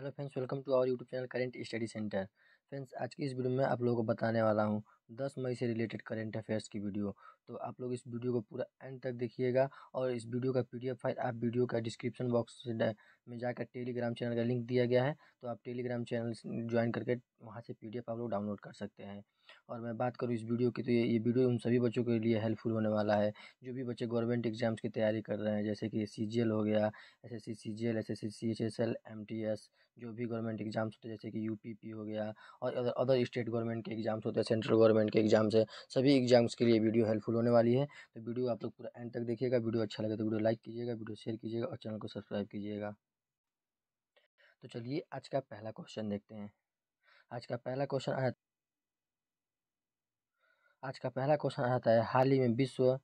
hello friends welcome to our YouTube channel current study centre friends आज की इस video में आप लोगों को बताने वाला हूँ दस मई से रिलेटेड करेंट अफेयर्स की वीडियो तो आप लोग इस वीडियो को पूरा एंड तक देखिएगा और इस वीडियो का पी फाइल आप वीडियो का डिस्क्रिप्शन बॉक्स में जाकर टेलीग्राम चैनल का लिंक दिया गया है तो आप टेलीग्राम चैनल ज्वाइन करके वहाँ से पी आप लोग डाउनलोड कर सकते हैं और मैं बात करूँ इस वीडियो की तो ये ये वीडियो उन सभी बच्चों के लिए हेल्पफुल होने वाला है जो भी बच्चे गवर्नमेंट एग्जाम्स की तैयारी कर रहे हैं जैसे कि सी हो गया S S C C G L S S C C H S L M T S जो भी गवर्नमेंट एग्जाम्स होते हैं जैसे कि यू पी पी हो गया और अदर स्टेट गवर्नमेंट के एग्जाम्स होते हैं सेंट्रल गवर्नमेंट गवर्नमेंट के एग्जाम्स है सभी एग्जाम्स के लिए वीडियो हेल्पफुल होने वाली है तो वीडियो आप लोग पूरा एंड तक देखिएगा वीडियो अच्छा लगे तो वीडियो लाइक कीजिएगा वीडियो शेयर कीजिएगा और चैनल को सब्सक्राइब कीजिएगा तो चलिए आज का पहला क्वेश्चन देखते हैं आज का पहला क्वेश्चन आया आज का पहला क्वेश्चन आता है हाल ही में विश्व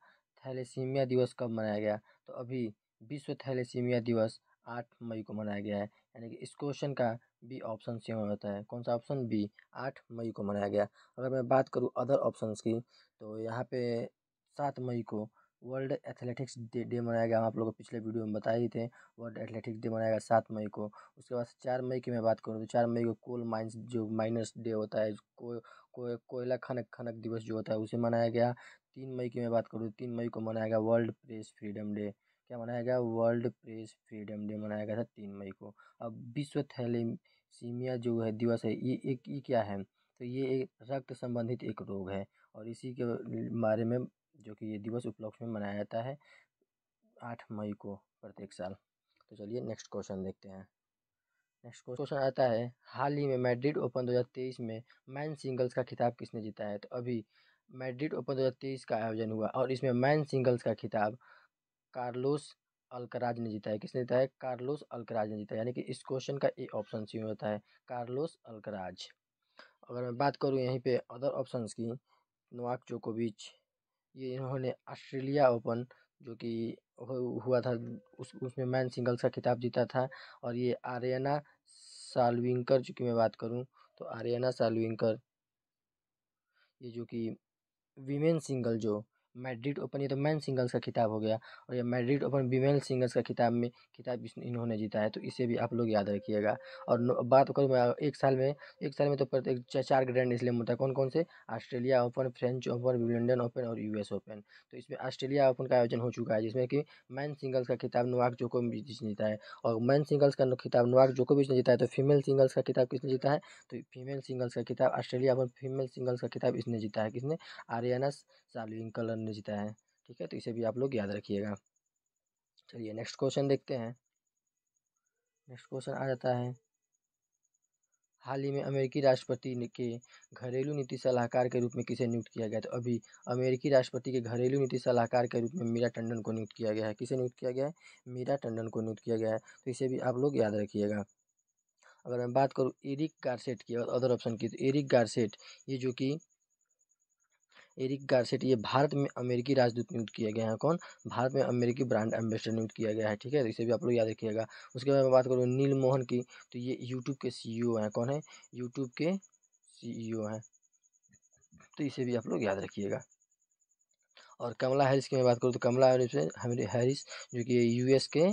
थैलेसीमिया दिवस कब मनाया गया तो अभी विश्व थैलेसीमिया दिवस आठ मई को मनाया गया है यानी कि इस क्वेश्चन का बी ऑप्शन सेम होता है कौन सा ऑप्शन बी आठ मई को मनाया गया अगर मैं बात करूँ अदर ऑप्शंस की तो यहाँ पे सात मई को वर्ल्ड एथलेटिक्स डे डे मनाया गया हम आप लोगों को पिछले वीडियो में बताए ही थे वर्ल्ड एथलेटिक्स डे मनाया गया सात मई को उसके बाद चार मई की मैं बात करूँ तो चार मई को कोल माइंस जो माइनस डे होता है को, को, कोयला खनक खनक दिवस जो होता है उसे मनाया गया तीन मई की मैं बात करूँ तो तीन मई को मनाया गया वर्ल्ड प्रेस फ्रीडम डे क्या मनाया गया वर्ल्ड प्रेस फ्रीडम डे मनाया गया था तीन मई को अब विश्व थैलेसीमिया जो है दिवस है ये एक ये क्या है तो ये एक रक्त संबंधित एक रोग है और इसी के बारे में जो कि ये दिवस उपलक्ष्य में मनाया जाता है आठ मई को प्रत्येक साल तो चलिए नेक्स्ट क्वेश्चन देखते हैं नेक्स्ट क्वेश्चन आता है हाल ही में मैड्रिड ओपन 2023 में मैन सिंगल्स का खिताब किसने जीता है तो अभी मैड्रिड ओपन 2023 का आयोजन हुआ और इसमें मैन सिंगल्स का खिताब कार्लोस अल्कराज ने जीता है किसने जीता है कार्लोस अल्कराज ने जीता है यानी कि इस क्वेश्चन का ए ऑप्शन सी में होता है कार्लोस अल्कराज अगर मैं बात करूँ यहीं पे अदर ऑप्शंस की नोवाक जोकोविच ये इन्होंने ऑस्ट्रेलिया ओपन जो कि हुआ था उस उसमें मैन सिंगल्स का खिताब जीता था और ये आर्यना सालविंकर जो कि मैं बात करूँ तो आर्यना सालविंकर ये जो कि वीमेन सिंगल जो मैड्रिड ओपन ये तो मैन सिंगल्स का खिताब हो गया और ये मैड्रिड ओपन विमेन सिंगल्स का खिताब में खिताब इन्होंने जीता है तो इसे भी आप लोग याद रखिएगा और बात करूँ मैं एक साल में एक साल में तो प्रत्येक चार ग्रैंड स्लैम होता है कौन कौन से Australia Open French Open London Open और यूएस ओपन तो इसमें ऑस्ट्रेलिया ओपन का आयोजन हो चुका है जिसमें कि मैन सिंगल्स का खिताब नोवाक जोको जीता है और मैन सिंगल्स का खिताब नोवाक जोको ने जीता है तो फीमेल सिंगल्स का खिताब किसने जीता है तो फीमेल सिंगल्स का खिताब ऑस्ट्रेलिया ओपन फीमेल सिंगल्स का खिताब इसने जीता है किसने आर्यनस सालविंकलन ने जीता है ठीक है तो इसे भी आप लोग याद रखिएगा चलिए नेक्स्ट क्वेश्चन देखते हैं नेक्स्ट क्वेश्चन आ जाता है हाल ही में अमेरिकी राष्ट्रपति के घरेलू नीति सलाहकार के रूप में किसे नियुक्त किया गया तो अभी अमेरिकी राष्ट्रपति के घरेलू नीति सलाहकार के रूप में मीरा टंडन को नियुक्त किया गया है किसे नियुक्त किया गया है मीरा टंडन को नियुक्त किया गया है तो इसे भी आप लोग याद रखिएगा अगर मैं बात करूँ एरिक गारसेट की और अदर ऑप्शन की तो एरिक गारसेट ये जो कि एरिक गार्सेट ये भारत में अमेरिकी राजदूत नियुक्त किया गया है कौन भारत में अमेरिकी ब्रांड एम्बेसडर नियुक्त किया गया है ठीक है तो इसे भी आप लोग याद रखिएगा उसके बाद में बात करूँ नील मोहन की तो ये यूट्यूब के सी e हैं कौन है यूट्यूब के सी e हैं तो इसे भी आप लोग याद रखिएगा और कमला हैरिस की मैं बात करूँ तो कमला हैरिस हैरिस जो कि यूएस के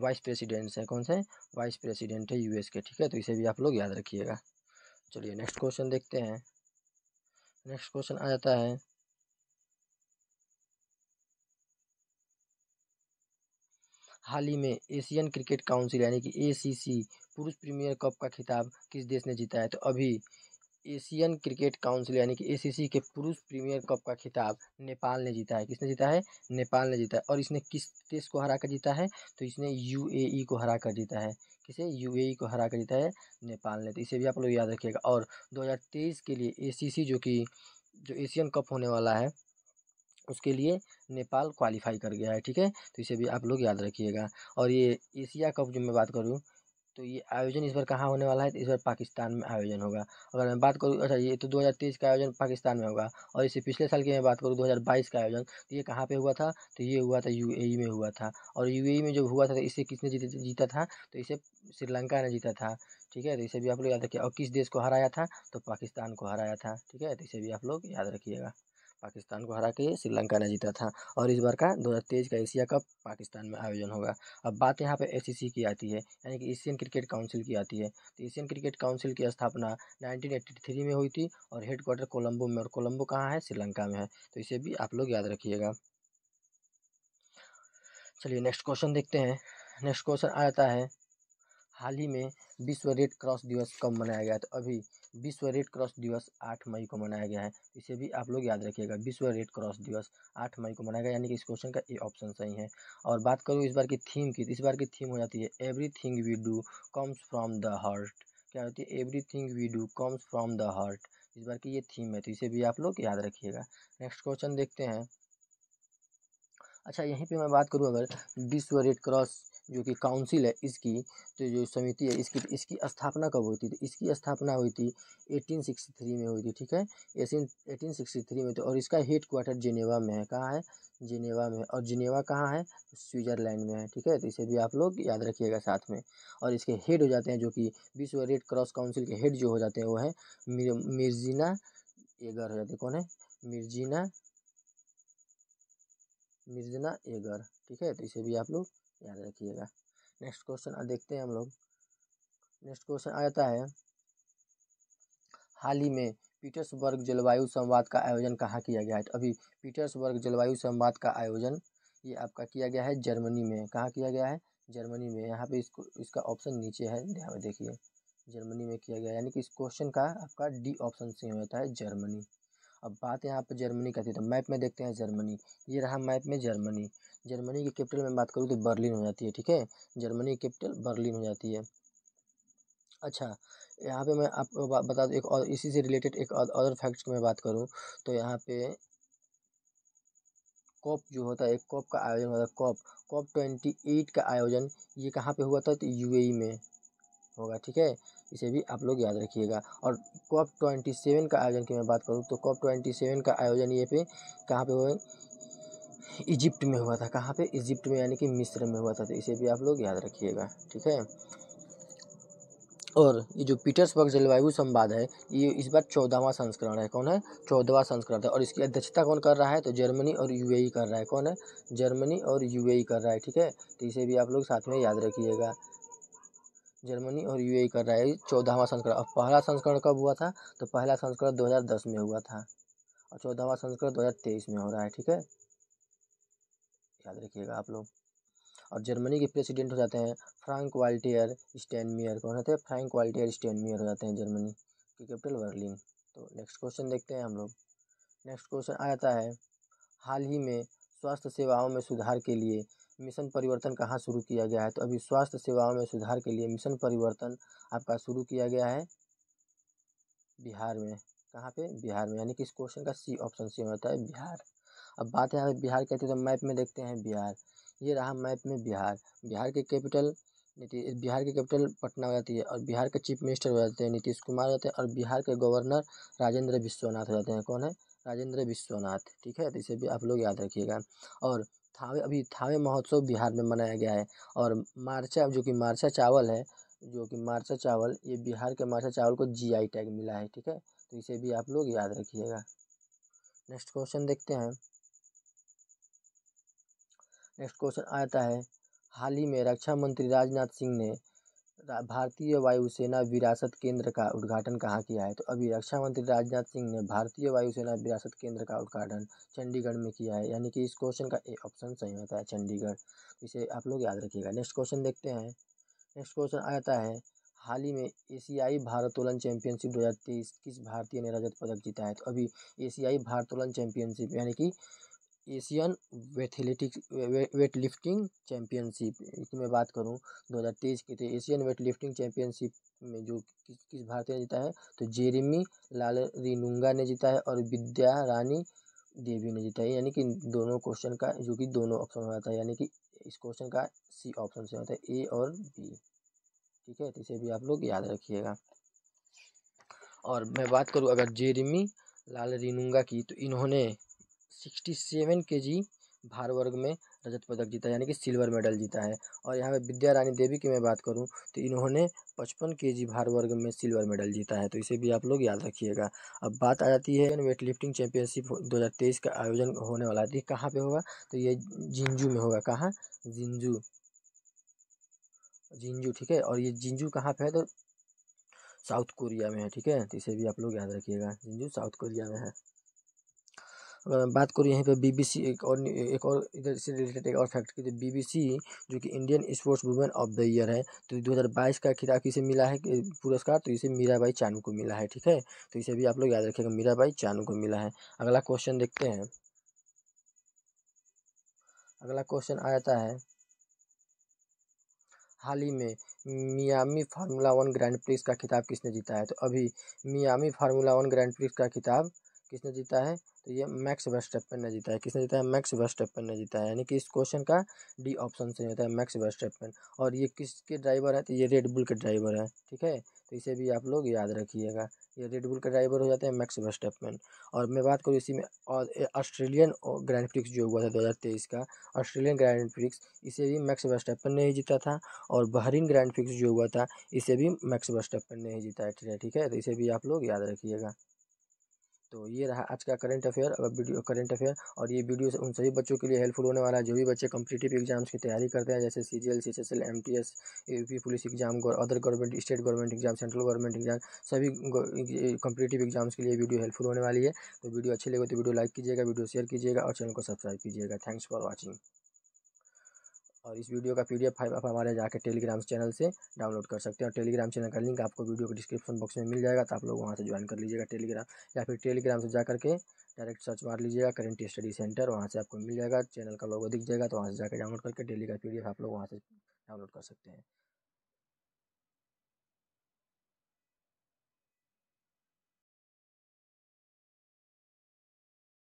वाइस प्रेसिडेंट्स हैं कौन से वाइस प्रेसिडेंट है यूएस के ठीक है तो इसे भी आप लोग याद रखिएगा चलिए नेक्स्ट क्वेश्चन देखते हैं नेक्स्ट क्वेश्चन आ जाता है हाल ही में एशियन क्रिकेट काउंसिल यानी कि ए सी सी पुरुष प्रीमियर कप का खिताब किस देश ने जीता है तो अभी एशियन क्रिकेट काउंसिल यानी कि एसीसी के पुरुष प्रीमियर कप का खिताब नेपाल ने जीता है किसने जीता है नेपाल ने जीता है और इसने किस देश को हरा कर जीता है तो इसने यूएई e को हरा कर जीता है किसे यूएई e को हरा कर जीता है नेपाल ने तो इसे भी आप लोग याद रखिएगा और दो के लिए ए जो कि जो एशियन कप होने वाला है उसके लिए नेपाल क्वालिफाई कर गया है ठीक है तो इसे भी आप लोग याद रखिएगा और ये एशिया कप जो मैं बात करूँ तो ये आयोजन इस बार कहाँ होने वाला है तो इस बार पाकिस्तान में आयोजन होगा अगर मैं बात करूँ अच्छा ये तो 2023 का आयोजन पाकिस्तान में होगा और इसे पिछले साल की मैं बात करूँ 2022 का आयोजन तो ये कहाँ पे हुआ था तो ये हुआ था यूएई e में हुआ था और यूएई e में जब हुआ था तो इसे किसने जीत जीता था तो इसे श्रीलंका ने जीता था ठीक है तो इसे भी आप लोग याद रखिए और किस देश को हराया था तो पाकिस्तान को हराया था ठीक है तो इसे भी आप लोग याद रखिएगा पाकिस्तान को हरा के श्रीलंका ने जीता था और इस बार का दो हज़ार तेईस का एशिया कप पाकिस्तान में आयोजन होगा अब बात यहाँ पे एसीसी की आती है यानी कि एशियन क्रिकेट काउंसिल की आती है तो एशियन क्रिकेट काउंसिल की स्थापना 1983 में हुई थी और हेड क्वार्टर कोलंबो में और कोलंबो कहाँ है श्रीलंका में है तो इसे भी आप लोग याद रखिएगा चलिए नेक्स्ट क्वेश्चन देखते हैं नेक्स्ट क्वेश्चन आ जाता है हाल ही में विश्व रेड क्रॉस दिवस कब मनाया गया तो अभी विश्व रेड क्रॉस दिवस आठ मई को मनाया गया है इसे भी आप लोग याद रखिएगा विश्व रेड क्रॉस दिवस आठ मई को मनाया गया यानी कि इस क्वेश्चन का ए ऑप्शन सही है और बात करूँ इस बार की थीम की तो इस बार की थीम हो जाती है everything we do comes from the heart क्या होती है everything we do comes from the heart इस बार की ये थीम है तो इसे भी आप लोग याद रखिएगा नेक्स्ट क्वेश्चन देखते हैं अच्छा यहीं पे मैं बात करूँ अगर विश्व रेड क्रॉस जो कि काउंसिल है इसकी तो जो समिति है इसकी इसकी स्थापना कब हुई थी तो इसकी स्थापना हुई थी एटीन सिक्सटी थ्री में हुई थी ठीक है एटीन एटीन सिक्सटी थ्री में तो और इसका हेड क्वार्टर जिनेवा में है कहाँ है जिनेवा में और जिनेवा कहाँ है स्विट्ज़रलैंड में है ठीक है तो इसे भी आप लोग याद रखिएगा साथ में और इसके हेड हो जाते हैं जो कि विश्व रेड क्रॉस काउंसिल के हेड जो हो जाते हैं वो है मिर्जिना एगर हो जाते कौन है मिर्जिना मिर्जना एगर ठीक है तो इसे भी आप लोग याद रखिएगा नेक्स्ट क्वेश्चन देखते हैं हम लोग नेक्स्ट क्वेश्चन आ जाता है हाल ही में पीटर्सबर्ग जलवायु संवाद का आयोजन कहाँ किया गया है तो अभी पीटर्सबर्ग जलवायु संवाद का आयोजन ये आपका किया गया है जर्मनी में कहाँ किया गया है जर्मनी में यहाँ पे इसको इसका ऑप्शन नीचे है ध्यान देखिए जर्मनी में किया गया यानी कि इस क्वेश्चन का आपका डी ऑप्शन सेम होता जाता है जर्मनी अब बात यहाँ पर जर्मनी का थी तो मैप में देखते हैं जर्मनी ये रहा मैप में जर्मनी जर्मनी की कैपिटल में बात करूँ तो बर्लिन हो जाती है ठीक है जर्मनी की कैपिटल बर्लिन हो जाती है अच्छा यहाँ पे मैं आपको बता दूँ एक और इसी से रिलेटेड एक अदर फैक्ट की मैं बात करूँ तो यहाँ पे कॉप जो होता है एक कॉप का आयोजन होता है कॉप कॉप ट्वेंटी एट का आयोजन ये कहाँ पे हुआ था तो यूएई में होगा ठीक है इसे भी आप लोग याद रखिएगा और कॉप ट्वेंटी सेवन का आयोजन की मैं बात करूँ तो कॉप ट्वेंटी सेवन का आयोजन ये पे कहाँ पे हुआ इजिप्ट में हुआ था कहाँ पे इजिप्ट में यानी कि मिस्र में हुआ था तो इसे भी आप लोग याद रखिएगा ठीक है और ये जो पीटर्सबर्ग जलवायु संवाद है ये इस बार चौदहवा संस्करण है कौन है चौदहवा संस्करण है और इसकी अध्यक्षता कौन कर रहा है तो जर्मनी और यूएई कर रहा है कौन है जर्मनी और यूएई कर रहा है ठीक है तो इसे भी आप लोग साथ में याद रखिएगा जर्मनी और यू कर रहा है चौदहवा संस्करण अब पहला संस्करण कब हुआ था तो पहला संस्करण 2010 में हुआ था और चौदहवा संस्करण 2023 में हो रहा है ठीक है याद रखिएगा आप लोग और जर्मनी के प्रेसिडेंट हो जाते हैं फ्रैंक वाल्टियर स्टैनमियर कौन होते हैं फ्रैंक वाल्टियर स्टैनमियर हो जाते हैं जर्मनी की कैपिटल बर्लिन तो नेक्स्ट क्वेश्चन देखते हैं हम लोग नेक्स्ट क्वेश्चन आ जाता है हाल ही में स्वास्थ्य सेवाओं में सुधार के लिए मिशन परिवर्तन कहाँ शुरू किया गया है तो अभी स्वास्थ्य सेवाओं में सुधार के लिए मिशन परिवर्तन आपका शुरू किया गया है बिहार में कहाँ पे बिहार में यानी कि इस क्वेश्चन का सी ऑप्शन सी होता है बिहार अब बात है बिहार कहते हैं तो मैप में देखते हैं बिहार ये रहा मैप में बिहार बिहार के कैपिटल नीतीश बिहार के कैपिटल पटना हो जाती है और बिहार के चीफ मिनिस्टर हो जाते हैं नीतीश कुमार हो जाते हैं और बिहार के गवर्नर राजेंद्र विश्वनाथ हो जाते हैं कौन है राजेंद्र विश्वनाथ ठीक है तो इसे भी आप लोग याद रखिएगा और थावे अभी थावे महोत्सव बिहार में मनाया गया है और मारचा जो कि मारचा चावल है जो कि मारचा चावल ये बिहार के मार्चा चावल को जी आई टैग मिला है ठीक है तो इसे भी आप लोग याद रखिएगा नेक्स्ट क्वेश्चन देखते हैं नेक्स्ट क्वेश्चन आता है हाल ही में रक्षा मंत्री राजनाथ सिंह ने भारतीय वायुसेना विरासत केंद्र का उद्घाटन कहाँ किया है तो अभी रक्षा मंत्री राजनाथ सिंह ने भारतीय वायुसेना विरासत केंद्र का उद्घाटन चंडीगढ़ में किया है यानी कि इस क्वेश्चन का ए ऑप्शन सही होता है चंडीगढ़ इसे आप लोग याद रखिएगा नेक्स्ट क्वेश्चन देखते हैं नेक्स्ट क्वेश्चन आता है हाल ही में एशियाई भारोत्तोलन चैंपियनशिप दो किस भारतीय ने रजत पदक जीता है तो अभी एशियाई भारतोलन चैंपियनशिप यानी कि एशियन वेथलेटिक्स वेट लिफ्टिंग चैम्पियनशिप की मैं बात करूँ दो हज़ार तेईस की थे एशियन वेट लिफ्टिंग चैम्पियनशिप में जो किस किस भारतीय ने जीता है तो जेरिमी लाल रिनुंगा ने जीता है और विद्या रानी देवी ने जीता है यानी कि दोनों क्वेश्चन का जो कि दोनों ऑप्शन हो जाता है यानी कि इस क्वेश्चन का सी ऑप्शन से होता है ए और बी ठीक है तो इसे भी आप लोग याद रखिएगा और मैं बात करूँ अगर जेरिमी लाल रिनुंगा की तो इन्होंने सिक्सटी सेवन के जी भार वर्ग में रजत पदक जीता यानी कि सिल्वर मेडल जीता है और यहाँ पे विद्या रानी देवी की मैं बात करूँ तो इन्होंने पचपन के जी भार वर्ग में सिल्वर मेडल जीता है तो इसे भी आप लोग याद रखिएगा अब बात आ जाती है वेट लिफ्टिंग चैंपियनशिप 2023 का आयोजन होने वाला है तो कहाँ पर होगा तो ये जिंजू में होगा कहाँ जिंजू जिंजू ठीक है और ये जिंजू कहाँ पर है तो साउथ कोरिया में है ठीक है तो इसे भी आप लोग याद रखिएगा जिंजू साउथ कोरिया में है अगर हम बात करूँ यहीं पर बी बी सी एक और एक और इधर से रिलेटेड एक और फैक्ट की तो बी बी सी जो कि Indian sports women of the year है तो दो हज़ार बाईस का खिताब किसे मिला है पुरस्कार तो इसे मीराबाई चानू को मिला है ठीक है तो इसे भी आप लोग याद रखेगा मीराबाई चानू को मिला है अगला क्वेश्चन देखते हैं अगला क्वेश्चन आ जाता है हाल ही में Miami Formula One Grand Prix का खिताब किसने जीता है तो अभी Miami Formula One Grand Prix का खिताब किसने जीता है तो ये मैक्स वेस्टेपन ने जीता है किसने जीता है मैक्स वेस्टेपन ने जीता है यानी कि इस क्वेश्चन का डी ऑप्शन सही होता है मैक्स वेस्टेपन और ये किसके ड्राइवर है तो ये रेडबुल के ड्राइवर है ठीक है तो इसे भी आप लोग याद रखिएगा ये रेडबुल के ड्राइवर हो जाते हैं मैक्स वेस्टेपमैन और मैं बात करूँ इसी में और ऑस्ट्रेलियन ग्रैंड प्रिक्स जो हुआ था दो का ऑस्ट्रेलियन ग्रैंड प्रिक्स इसे भी मैक्स वेस्टेपमैन ने ही जीता था और बहरीन ग्रैंड प्रिक्स जो हुआ था इसे भी मैक्स वेस्टेपमैन ने ही जीता है ठीक है तो इसे भी आप लोग याद रखिएगा तो ये रहा आज का करंट अफेयर और वीडियो करंट अफेयर और ये वीडियो उन सभी बच्चों के लिए हेल्पफुल होने वाला है जो भी बच्चे कम्पिटेटिव एग्जाम्स की तैयारी करते हैं जैसे C G L C S L M T S UP police exam other government state government exam central government exam सभी कम्पिटेटिव एग्जाम्स के लिए वीडियो हेल्पफुल होने वाली है तो वीडियो अच्छी लगे तो वीडियो लाइक कीजिएगा वीडियो शेयर कीजिएगा और चैनल को सब्सक्राइब कीजिएगा थैंक्स फॉर वॉचिंग और इस वीडियो का पीडीएफ आप हमारे जाके टेलीग्राम चैनल से डाउनलोड कर सकते हैं और टेलीग्राम चैनल का लिंक आपको वीडियो के डिस्क्रिप्शन बॉक्स में मिल जाएगा तो आप लोग वहाँ से ज्वाइन कर लीजिएगा टेलीग्राम या फिर टेलीग्राम से जा करके डायरेक्ट सर्च मार लीजिएगा करेंट स्टडी सेंटर वहाँ से आपको मिल जाएगा चैनल का लोगो दिख जाएगा तो वहाँ से जाकर डाउनलोड करके डेली का पी आप लोग वहाँ से डाउनलोड कर सकते हैं